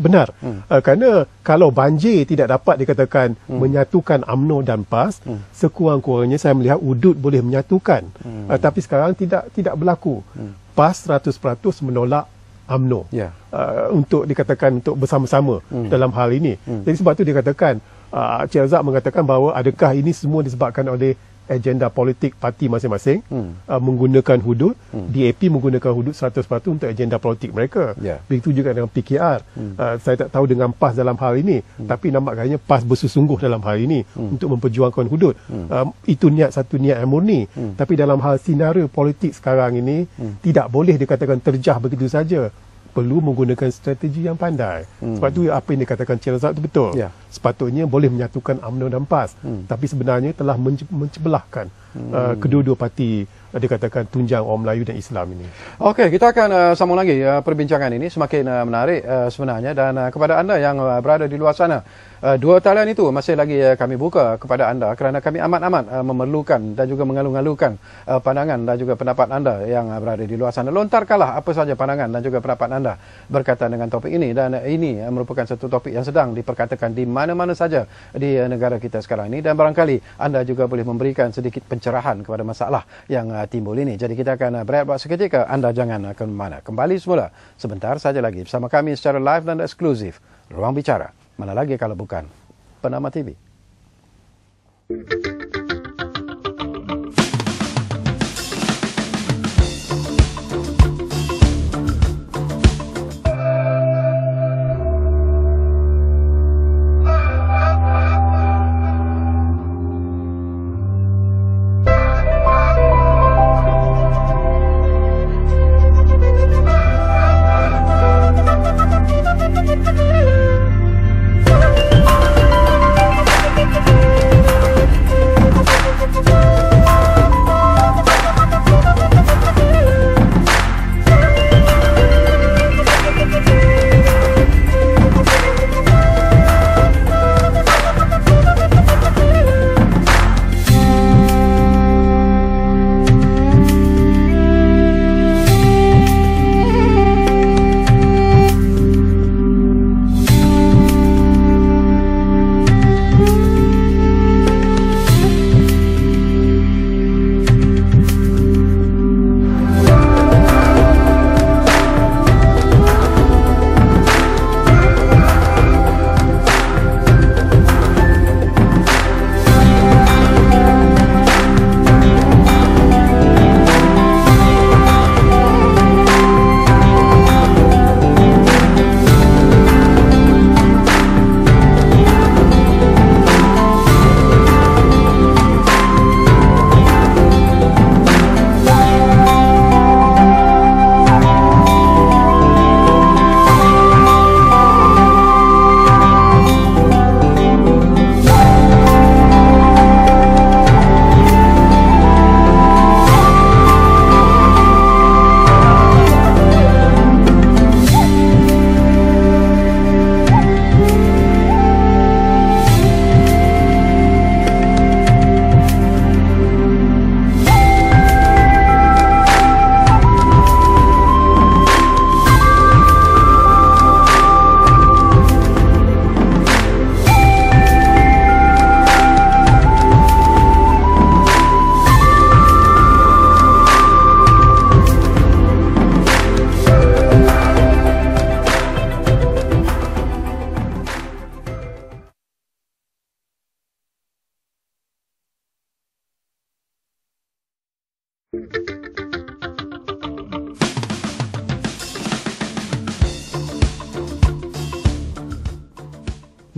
benar hmm. uh, kerana kalau banjir tidak dapat dikatakan hmm. menyatukan AMNO dan PAS hmm. sekurang-kurangnya saya melihat UDUD boleh menyatukan hmm. uh, tapi sekarang tidak tidak berlaku hmm. PAS 100% menolak UMNO yeah. uh, untuk dikatakan untuk bersama-sama mm. dalam hal ini. Mm. Jadi sebab tu dikatakan uh, Cik Azhar mengatakan bahawa adakah ini semua disebabkan oleh agenda politik parti masing-masing hmm. uh, menggunakan hudud hmm. DAP menggunakan hudud 100% untuk agenda politik mereka yeah. begitu juga dengan PKR hmm. uh, saya tak tahu dengan PAS dalam hal ini hmm. tapi nampaknya PAS bersusungguh dalam hal ini hmm. untuk memperjuangkan hudud hmm. uh, itu niat satu niat yang murni hmm. tapi dalam hal senario politik sekarang ini hmm. tidak boleh dikatakan terjah begitu saja perlu menggunakan strategi yang pandai. Hmm. Sebab tu apa yang dikatakan Cik Razak tu betul. Yeah. Sepatutnya boleh menyatukan UMNO dan PAS. Hmm. Tapi sebenarnya telah mencebelahkan hmm. uh, kedua-dua parti uh, dikatakan tunjang orang Melayu dan Islam ini. Okey, kita akan uh, sambung lagi uh, perbincangan ini semakin uh, menarik uh, sebenarnya dan uh, kepada anda yang uh, berada di luar sana. Uh, dua talian itu masih lagi uh, kami buka kepada anda kerana kami amat-amat uh, memerlukan dan juga mengalu-alukan uh, pandangan dan juga pendapat anda yang uh, berada di luar sana. Lontarkanlah apa saja pandangan dan juga pendapat anda berkaitan dengan topik ini dan uh, ini uh, merupakan satu topik yang sedang diperkatakan di mana-mana saja di uh, negara kita sekarang ini dan barangkali anda juga boleh memberikan sedikit pen- pencerahan kepada masalah yang uh, timbul ini. Jadi kita akan uh, berehat seketika. Anda jangan uh, ke mana. Kembali semula sebentar saja lagi bersama kami secara live dan eksklusif. Ruang Bicara. Mana lagi kalau bukan Penama TV. Thank you.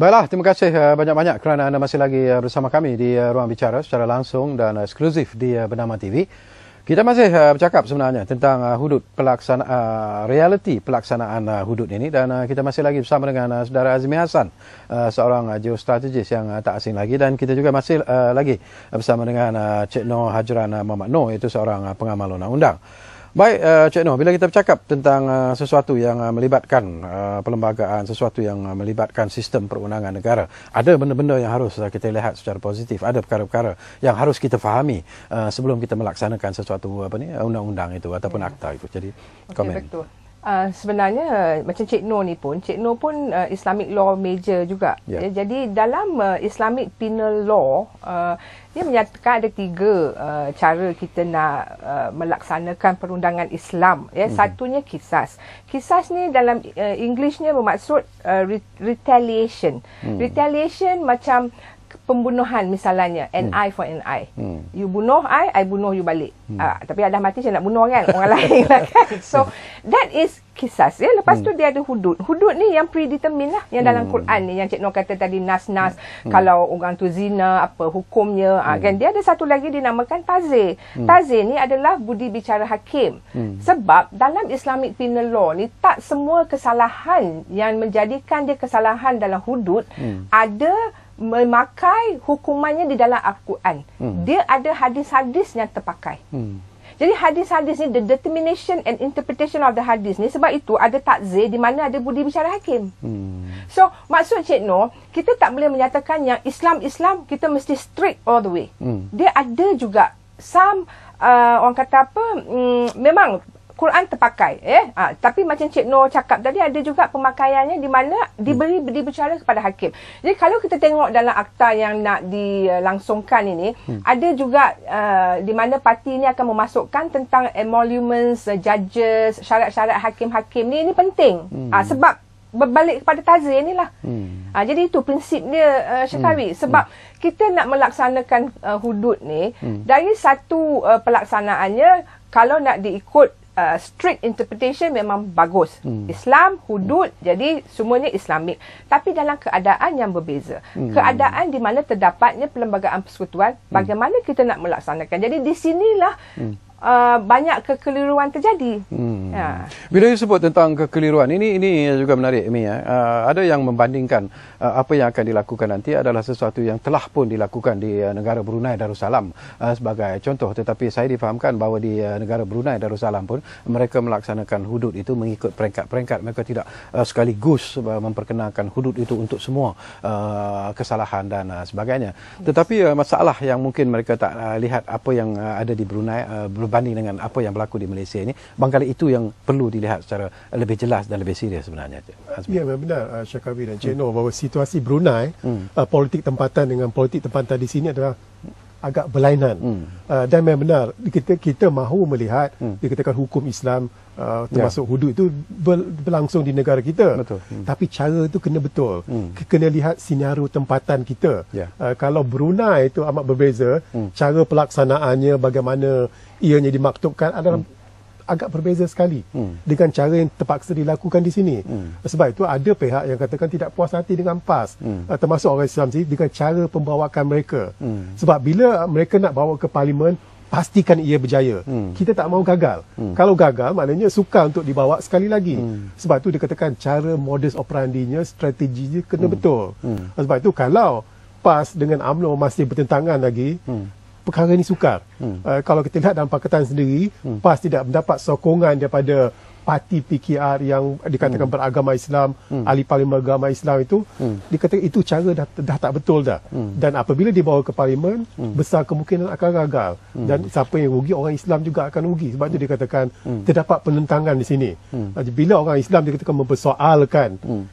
Baiklah, terima kasih eh, banyak-banyak kerana anda masih lagi eh, bersama kami di eh, Ruang Bicara secara langsung dan eksklusif di Bernama TV. Kita masih bercakap sebenarnya tentang hudud pelaksanaan, realiti pelaksanaan hudud ini dan kita masih lagi bersama dengan saudara Azmi Hasan seorang geostrategis yang tak asing lagi dan kita juga masih lagi bersama dengan Cik Noh Hajran Muhammad Noh, iaitu seorang pengamal undang-undang. Baik, uh, Cik Noh, bila kita bercakap tentang uh, sesuatu yang uh, melibatkan uh, perlembagaan, sesuatu yang uh, melibatkan sistem perundangan negara, ada benda-benda yang harus uh, kita lihat secara positif, ada perkara-perkara yang harus kita fahami uh, sebelum kita melaksanakan sesuatu apa ni, undang-undang itu ataupun yeah. Hmm. akta itu. Jadi, okay, komen. Betul. Ah, sebenarnya eh, macam Cik Noor ni pun, Cik Noor pun uh, Islamic Law Major juga. Yeah. Ya, eh, jadi dalam uh, Islamic Penal Law, uh, dia menyatakan ada tiga uh, cara kita nak uh, melaksanakan perundangan Islam. Ya, mm-hmm. Satunya kisas. Kisas ni dalam uh, Englishnya bermaksud uh, retaliation. Mm. Retaliation macam pembunuhan misalnya an hmm. eye for an eye hmm. you bunuh i i bunuh you balik hmm. uh, tapi ada mati saya nak bunuh kan orang lain lah kan so hmm. that is kisah ya lepas hmm. tu dia ada hudud hudud ni yang predetermine lah yang dalam hmm. Quran ni yang cik Noor kata tadi nas nas hmm. kalau orang tu zina apa hukumnya ah, hmm. uh, kan dia ada satu lagi dinamakan tazir hmm. tazir ni adalah budi bicara hakim hmm. sebab dalam islamic penal law ni tak semua kesalahan yang menjadikan dia kesalahan dalam hudud hmm. ada memakai hukumannya di dalam Al-Quran. Hmm. Dia ada hadis-hadis yang terpakai. Hmm. Jadi hadis-hadis ni, the determination and interpretation of the hadis ni, sebab itu ada takzir di mana ada budi bicara hakim. Hmm. So, maksud Cik Noor, kita tak boleh menyatakan yang Islam-Islam kita mesti strict all the way. Hmm. Dia ada juga some, uh, orang kata apa, um, memang Quran terpakai eh ha, tapi macam Cik Nur cakap tadi ada juga pemakaiannya di mana diberi hmm. dibicara kepada hakim. Jadi kalau kita tengok dalam akta yang nak dilangsungkan ini hmm. ada juga uh, di mana parti ini akan memasukkan tentang emoluments uh, judges syarat-syarat hakim-hakim ni ini penting. Hmm. Ha, sebab berbalik kepada tazir inilah. Hmm. Ha, jadi itu prinsipnya uh, Syekhawi hmm. sebab hmm. kita nak melaksanakan uh, hudud ni hmm. dari satu uh, pelaksanaannya kalau nak diikut uh, strict interpretation memang bagus. Hmm. Islam, hudud, hmm. jadi semuanya Islamik. Tapi dalam keadaan yang berbeza. Hmm. Keadaan di mana terdapatnya perlembagaan persekutuan, hmm. bagaimana kita nak melaksanakan. Jadi di sinilah hmm. uh, banyak kekeliruan terjadi. Hmm. Ya. Bila you sebut tentang kekeliruan, ini ini juga menarik. Mi, ya. uh, ada yang membandingkan. Eh, apa yang akan dilakukan nanti adalah sesuatu yang telah pun dilakukan di eh, negara Brunei Darussalam eh, sebagai contoh tetapi saya difahamkan bahawa di negara Brunei Darussalam pun mereka melaksanakan hudud itu mengikut peringkat-peringkat mereka tidak sekaligus memperkenalkan hudud itu untuk semua kesalahan dan sebagainya tetapi masalah yang mungkin mereka tak lihat apa yang ada di Brunei berbanding dengan apa yang berlaku di Malaysia ini bangkali itu yang perlu dilihat secara lebih jelas dan lebih serius sebenarnya Azmi. Ya benar Syakawi dan Cik hmm. Noor bahawa situ situasi Brunei, hmm. uh, politik tempatan dengan politik tempatan di sini adalah agak berlainan. Hmm. Uh, dan memang benar, kita, kita mahu melihat hmm. dikatakan hukum Islam uh, ya. termasuk ya. hudud itu ber, berlangsung di negara kita. Betul. Hmm. Tapi cara itu kena betul. Hmm. Kena lihat sinaru tempatan kita. Ya. Uh, kalau Brunei itu amat berbeza, hmm. cara pelaksanaannya, bagaimana ianya dimaktubkan adalah hmm agak berbeza sekali hmm. dengan cara yang terpaksa dilakukan di sini. Hmm. Sebab itu ada pihak yang katakan tidak puas hati dengan PAS hmm. Eh, termasuk orang Islam sendiri dengan cara pembawakan mereka. Hmm. Sebab bila mereka nak bawa ke parlimen pastikan ia berjaya. Hmm. Kita tak mau gagal. Hmm. Kalau gagal maknanya suka untuk dibawa sekali lagi. Hmm. Sebab itu dikatakan cara modus operandinya, strateginya kena hmm. betul. Hmm. Sebab itu kalau PAS dengan AMNO masih bertentangan lagi hmm perkara ini sukar. Hmm. Uh, kalau kita lihat dalam pakatan sendiri, hmm. PAS tidak mendapat sokongan daripada parti PKR yang dikatakan hmm. beragama Islam, hmm. ahli parlimen agama Islam itu, hmm. dikatakan itu cara dah, dah tak betul dah. Hmm. Dan apabila dibawa ke parlimen, hmm. besar kemungkinan akan gagal. Hmm. Dan siapa yang rugi, orang Islam juga akan rugi. Sebab itu dikatakan hmm. terdapat penentangan di sini. Hmm. Bila orang Islam dikatakan mempersoalkan hmm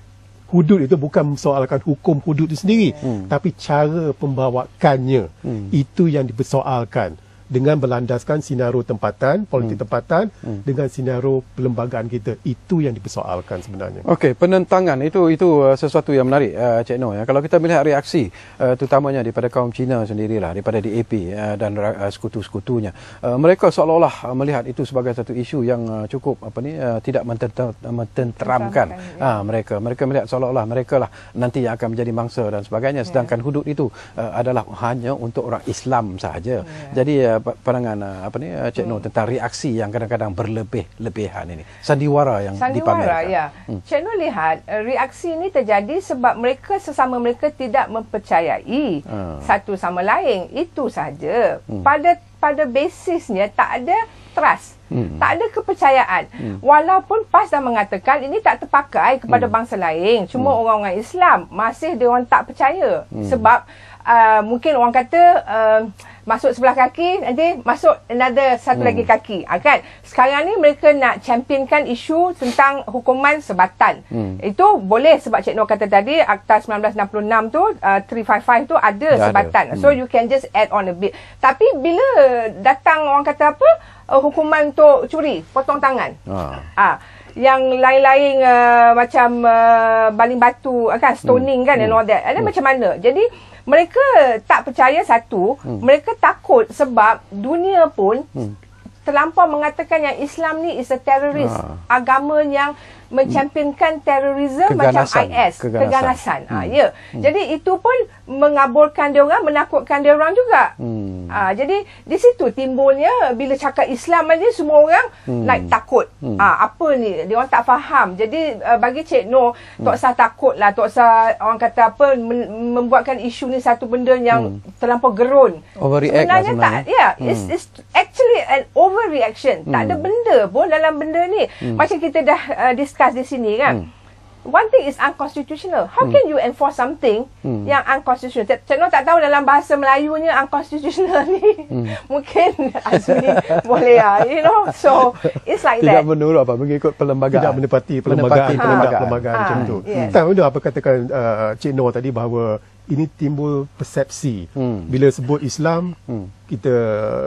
hudud itu bukan soalkan hukum hudud itu sendiri hmm. tapi cara pembawakannya hmm. itu yang dipersoalkan dengan berlandaskan sinaro tempatan, politik hmm. tempatan hmm. dengan sinaro perlembagaan kita. Itu yang dipersoalkan sebenarnya. Okey, penentangan itu itu uh, sesuatu yang menarik uh, Cik Noh ya. Kalau kita melihat reaksi uh, terutamanya daripada kaum Cina sendirilah, daripada DAP uh, dan uh, sekutu-sekutunya. mereka seolah-olah melihat itu sebagai satu isu yang cukup apa ni tidak mententeramkan ya. mereka. Mereka melihat seolah-olah mereka lah nanti yang akan menjadi mangsa dan sebagainya ya. sedangkan ya. hudud itu adalah hanya untuk orang Islam sahaja. Ya. Jadi pandangan uh, apa ni uh, Cik hmm. Nur tentang reaksi yang kadang-kadang berlebih-lebihan ini. Sandiwara yang Sandiwara, dipamerkan. Ya. Hmm. Cik Nur lihat eh, reaksi ini terjadi sebab mereka sesama mereka tidak mempercayai hmm. satu sama lain. Itu sahaja. Hmm. Pada pada basisnya tak ada trust. Hmm. Tak ada kepercayaan. Hmm. Walaupun PAS dah mengatakan ini tak terpakai kepada hmm. bangsa lain. Cuma hmm. orang-orang Islam masih dia orang tak percaya. Hmm. Sebab uh, mungkin orang kata uh, masuk sebelah kaki nanti masuk another satu hmm. lagi kaki ha, kan sekarang ni mereka nak championkan isu tentang hukuman sebatan hmm. itu boleh sebab cik Noor kata tadi akta 1966 tu uh, ah, 355 tu ada Dah sebatan ada. so hmm. you can just add on a bit tapi bila datang orang kata apa uh, hukuman untuk curi potong tangan ah ha. ha yang lain-lain uh, macam uh, baling batu uh, kan stoning hmm. kan and hmm. all that. Ada hmm. macam mana? Jadi mereka tak percaya satu, hmm. mereka takut sebab dunia pun hmm terlampau mengatakan yang Islam ni is a terrorist. Ha. Agama yang mencampingkan terorisme macam IS. Keganasan. keganasan. Ah, hmm. Ha, ya. Hmm. Jadi itu pun mengaburkan dia orang, menakutkan dia orang juga. Hmm. Ha, jadi di situ timbulnya bila cakap Islam aja semua orang hmm. naik takut. Hmm. Ha, apa ni? Dia orang tak faham. Jadi uh, bagi Cik Noh, Tok hmm. Sah takut lah. Tok Sah orang kata apa, membuatkan isu ni satu benda yang hmm. terlampau gerun. Overreact sebenarnya lah sebenarnya. Tak, yeah, hmm. it's, it's actually an over overreaction. Hmm. Tak ada hmm. benda pun dalam benda ni. Hmm. Macam kita dah uh, discuss di sini kan. Hmm. One thing is unconstitutional. How hmm. can you enforce something hmm. yang unconstitutional? Cik Noor tak tahu dalam bahasa Melayunya unconstitutional ni. Hmm. Mungkin Azmi boleh lah. You know? So, it's like Tidak that. Tidak menurut apa? Mengikut perlembagaan. Tidak menepati perlembagaan. Menepati perlembagaan. Ha. perlembagaan tidak ah, macam tu. Yes. Tak, apa katakan uh, Cik Noor tadi bahawa ini timbul persepsi hmm. bila sebut Islam hmm. kita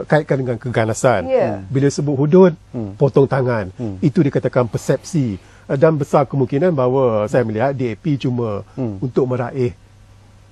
kaitkan dengan keganasan yeah. Hmm. bila sebut hudud hmm. potong tangan hmm. itu dikatakan persepsi dan besar kemungkinan bahawa saya hmm. melihat DAP cuma hmm. untuk meraih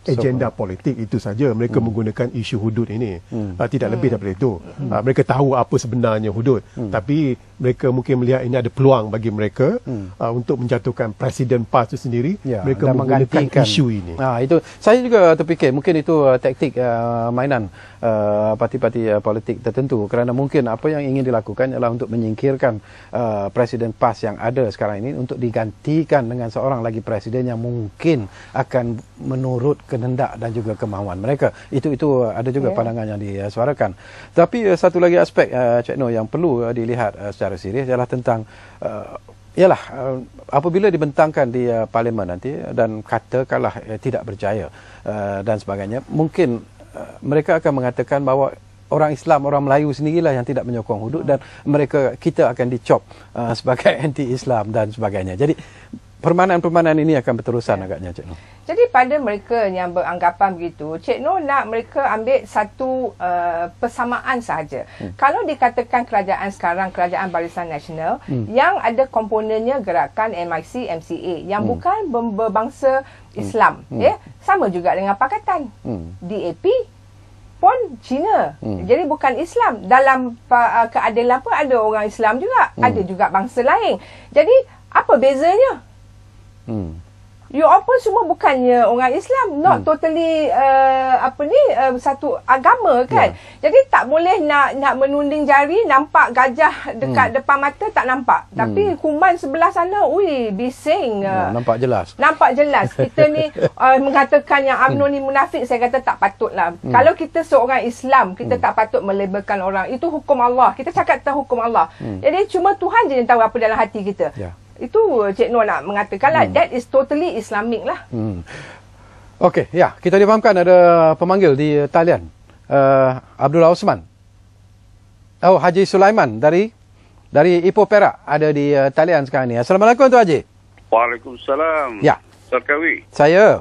agenda so, politik itu saja mereka hmm. menggunakan isu hudud ini hmm. Ah, tidak lebih hmm. daripada itu hmm. Ah, mereka tahu apa sebenarnya hudud hmm. tapi mereka mungkin melihat ini ada peluang bagi mereka hmm. uh, untuk menjatuhkan presiden PAS itu sendiri ya, mereka menggantikan. isu ini. Ha, itu saya juga terfikir mungkin itu uh, taktik uh, mainan uh, parti-parti uh, politik tertentu kerana mungkin apa yang ingin dilakukan ialah untuk menyingkirkan uh, presiden PAS yang ada sekarang ini untuk digantikan dengan seorang lagi presiden yang mungkin akan menurut kehendak dan juga kemahuan mereka. Itu itu ada juga yeah. pandangan yang disuarakan. Tapi uh, satu lagi aspek uh, Cik Noor yang perlu uh, dilihat uh, secara secara serius ialah tentang uh, ialah uh, apabila dibentangkan di uh, parlimen nanti dan kata kalah tidak berjaya uh, dan sebagainya mungkin uh, mereka akan mengatakan bahawa orang Islam orang Melayu sendirilah yang tidak menyokong hudud dan mereka kita akan dicop uh, sebagai anti Islam dan sebagainya jadi permainan-permainan ini akan berterusan ya. agaknya Cik Noh. Jadi pada mereka yang beranggapan begitu, Cik Noh nak mereka ambil satu uh, persamaan saja. Hmm. Kalau dikatakan kerajaan sekarang, kerajaan barisan nasional hmm. yang ada komponennya gerakan MIC, MCA yang hmm. bukan berbangsa hmm. Islam. Hmm. Hmm. Ya? Sama juga dengan pakatan hmm. DAP pun Cina. Hmm. Jadi bukan Islam. Dalam eh, keadilan pun ada orang Islam juga. Hmm. Ada juga bangsa lain. Jadi apa bezanya? You all pun semua bukannya orang Islam. Not hmm. totally uh, apa ni uh, satu agama kan. Yeah. Jadi tak boleh nak nak menunding jari nampak gajah dekat hmm. depan mata tak nampak. Hmm. Tapi kuman sebelah sana ui bising. Yeah, uh, nampak jelas. Nampak jelas. Kita ni uh, mengatakan yang UMNO hmm. ni munafik saya kata tak patutlah. Hmm. Kalau kita seorang Islam kita hmm. tak patut melebarkan orang. Itu hukum Allah. Kita cakap tentang hukum Allah. Hmm. Jadi cuma Tuhan je yang tahu apa dalam hati kita. Yeah itu Cik Noor nak mengatakan lah hmm. that is totally Islamic lah. Hmm. Okey, ya, kita difahamkan ada pemanggil di talian. Uh, Abdullah Osman. Oh, Haji Sulaiman dari dari Ipoh Perak ada di uh, talian sekarang ni. Assalamualaikum tu Haji. Waalaikumsalam. Ya. Sarkawi. Saya.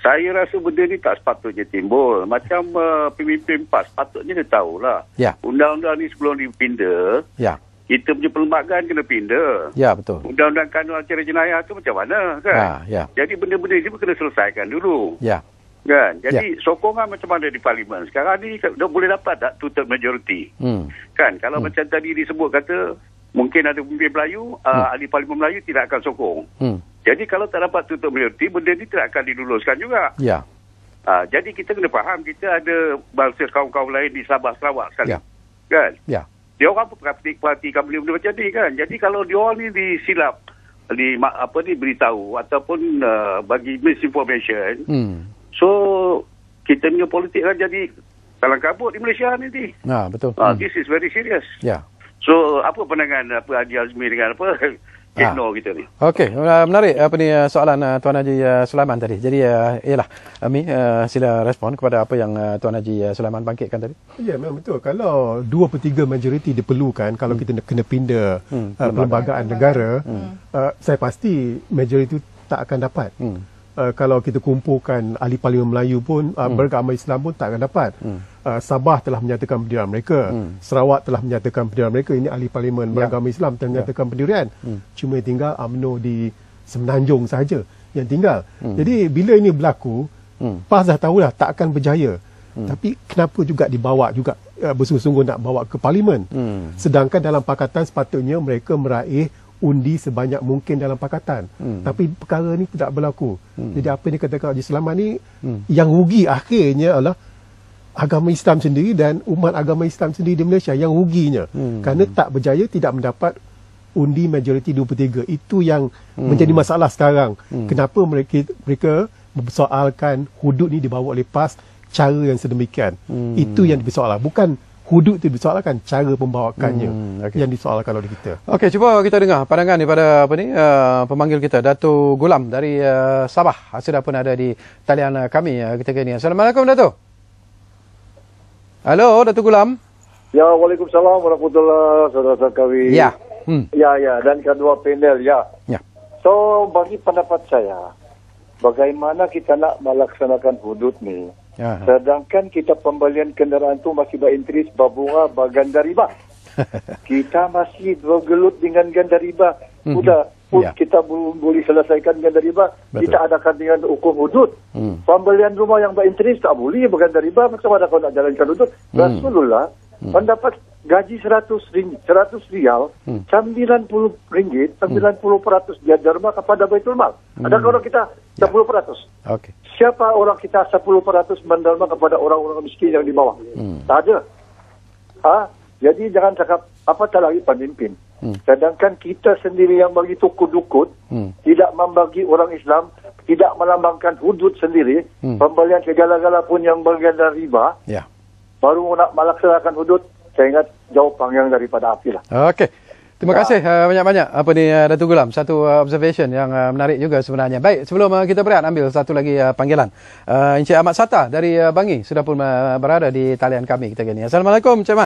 Saya rasa benda ni tak sepatutnya timbul. Macam uh, pemimpin PAS, sepatutnya dia tahulah. Ya. Undang-undang ni sebelum dipindah, ya kita punya perlembagaan kena pindah. Ya, betul. Undang-undang kanun acara jenayah tu macam mana kan? Ya, ya. Jadi benda-benda ini kena selesaikan dulu. Ya. Kan? Ya. Jadi ya. sokongan macam mana di parlimen? Sekarang ni dah boleh dapat tak tutup majoriti? Hmm. Kan? Kalau hmm. macam tadi disebut kata mungkin ada pemimpin Melayu, ah, hmm. uh, ahli parlimen Melayu tidak akan sokong. Hmm. Jadi kalau tak dapat tutup majority, benda ni tidak akan diluluskan juga. Ya. Uh, jadi kita kena faham kita ada bangsa kaum-kaum lain di Sabah Sarawak sekali. Ya. Kan? Ya dia orang pun praktik perhatikan boleh boleh macam ni kan jadi kalau dia orang ni disilap di apa ni beritahu ataupun uh, bagi misinformation hmm. so kita punya politik kan jadi dalam kabut di Malaysia ni ni nah, betul uh, hmm. this is very serious yeah. so apa pandangan apa Haji Azmi dengan apa ignore ah. Okey, uh, menarik apa ni uh, soalan uh, Tuan Haji uh, Sulaiman tadi. Jadi uh, ialah kami sila respon kepada apa yang Tuan Haji uh, Sulaiman bangkitkan tadi. Ya, memang betul. Kalau 2/3 majoriti diperlukan kalau hmm. kita kena pindah hmm. perlembagaan hmm. negara, hmm. Uh, saya pasti majoriti tak akan dapat. Hmm. Uh, kalau kita kumpulkan ahli parlimen Melayu pun uh, hmm. beragama Islam pun tak akan dapat. Hmm uh, Sabah telah menyatakan pendirian mereka, hmm. Sarawak telah menyatakan pendirian mereka, ini ahli parlimen ya. beragama Islam telah ya. menyatakan ya. pendirian. Hmm. Cuma yang tinggal UMNO di Semenanjung saja yang tinggal. Hmm. Jadi bila ini berlaku, hmm. PAS dah tahulah tak akan berjaya. Hmm. Tapi kenapa juga dibawa juga uh, bersungguh-sungguh nak bawa ke parlimen? Hmm. Sedangkan dalam pakatan sepatutnya mereka meraih undi sebanyak mungkin dalam pakatan. Hmm. Tapi perkara ini tidak berlaku. Hmm. Jadi apa yang dikatakan Haji Selamat ini hmm. yang rugi akhirnya adalah agama Islam sendiri dan umat agama Islam sendiri di Malaysia yang ruginya hmm. kerana tak berjaya tidak mendapat undi majoriti 23 itu yang hmm. menjadi masalah sekarang hmm. kenapa mereka mereka mempersoalkan hudud ni dibawa oleh PAS cara yang sedemikian hmm. itu yang dipersoalkan bukan hudud itu dipersoalkan cara pembawakannya hmm. okay. yang disoalkan oleh kita okey cuba kita dengar pandangan daripada apa ni uh, pemanggil kita Dato Gulam dari uh, Sabah sudah pun ada di talian uh, kami uh, kita kini assalamualaikum Dato' Hello, Datuk Gulam. Ya, Waalaikumsalam warahmatullahi wabarakatuh. Ya. Hmm. Ya, ya, dan kedua panel, ya. Ya. So, bagi pendapat saya, bagaimana kita nak melaksanakan hudud ni? Ya. Sedangkan kita pembelian kenderaan tu masih berinteres berbunga bagan dari kita masih bergelut dengan ganda riba. Mhm. Sudah, hmm ya. kita boleh selesaikan dengan riba, Betul. kita adakan dengan hukum hudud. Hmm. Pembelian rumah yang berinteris tak boleh berganda riba, macam mana kau nak jalankan hudud? Hmm. Rasulullah hmm. mendapat gaji 100 hmm. ringgit, 100 rial, hmm. 90 ringgit, 90 hmm. peratus diajar kepada Baitul Mal. Hmm. Ada orang kita 10 ya. peratus. Okay. Siapa orang kita 10 peratus menderma kepada orang-orang miskin yang di bawah? Hmm. Tak ada. Ha? Jadi jangan cakap apa tak lagi pemimpin. Hmm. Sedangkan kita sendiri yang bagi tukur dukut, hmm. tidak membagi orang Islam, tidak melambangkan hudud sendiri, hmm. pembelian segala-gala pun yang bagian dari riba, yeah. baru nak melaksanakan hudud, saya ingat jauh panggang daripada api lah. Okey. Terima ah. kasih ah, banyak-banyak uh, apa ni uh, Datuk Gulam satu uh, observation yang uh, menarik juga sebenarnya. Baik sebelum uh, kita berehat ambil satu lagi uh, panggilan. Uh, Encik Ahmad Sata dari uh, Bangi sudah pun uh, berada di talian kami kita kini. Assalamualaikum Encik